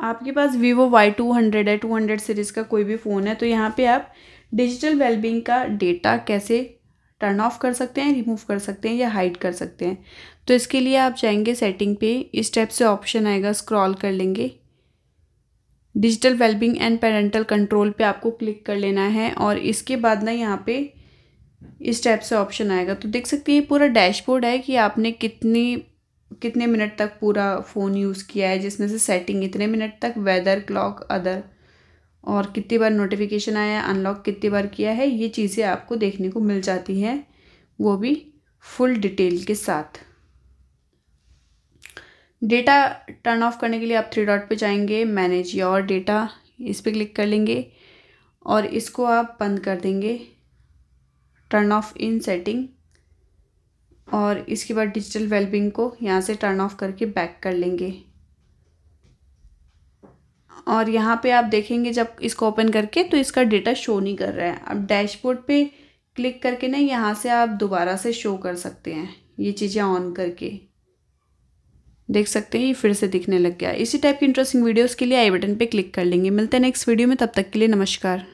आपके पास Vivo Y two hundred है टू हंड्रेड सीरीज़ का कोई भी फ़ोन है तो यहाँ पे आप डिजिटल वेलबिंग का डेटा कैसे टर्न ऑफ कर सकते हैं रिमूव कर सकते हैं या हाइड कर सकते हैं तो इसके लिए आप जाएंगे सेटिंग पे इस टाइप से ऑप्शन आएगा स्क्रॉल कर लेंगे digital wellbeing and parental control पे आपको क्लिक कर लेना है और इसके बाद ना यहाँ पे इस टाइप से ऑप्शन आएगा तो देख सकते हैं पूरा डैशबोर्ड है कि आपने कितनी कितने मिनट तक पूरा फ़ोन यूज़ किया है जिसमें से सेटिंग इतने मिनट तक वेदर क्लॉक अदर और कितनी बार नोटिफिकेशन आया है अनलॉक कितनी बार किया है ये चीज़ें आपको देखने को मिल जाती हैं वो भी फुल डिटेल के साथ डेटा टर्न ऑफ करने के लिए आप थ्री डॉट पे जाएंगे मैनेज योर डेटा इस पर क्लिक कर लेंगे और इसको आप बंद कर देंगे टर्न ऑफ इन सेटिंग और इसके बाद डिजिटल वेलबिंग को यहाँ से टर्न ऑफ करके बैक कर लेंगे और यहाँ पे आप देखेंगे जब इसको ओपन करके तो इसका डेटा शो नहीं कर रहा है अब डैशबोर्ड पे क्लिक करके ना यहाँ से आप दोबारा से शो कर सकते हैं ये चीज़ें ऑन करके देख सकते हैं ये फिर से दिखने लग गया इसी टाइप की इंटरेस्टिंग वीडियोस के लिए आई बटन पे क्लिक कर लेंगे मिलते हैं नेक्स्ट वीडियो में तब तक के लिए नमस्कार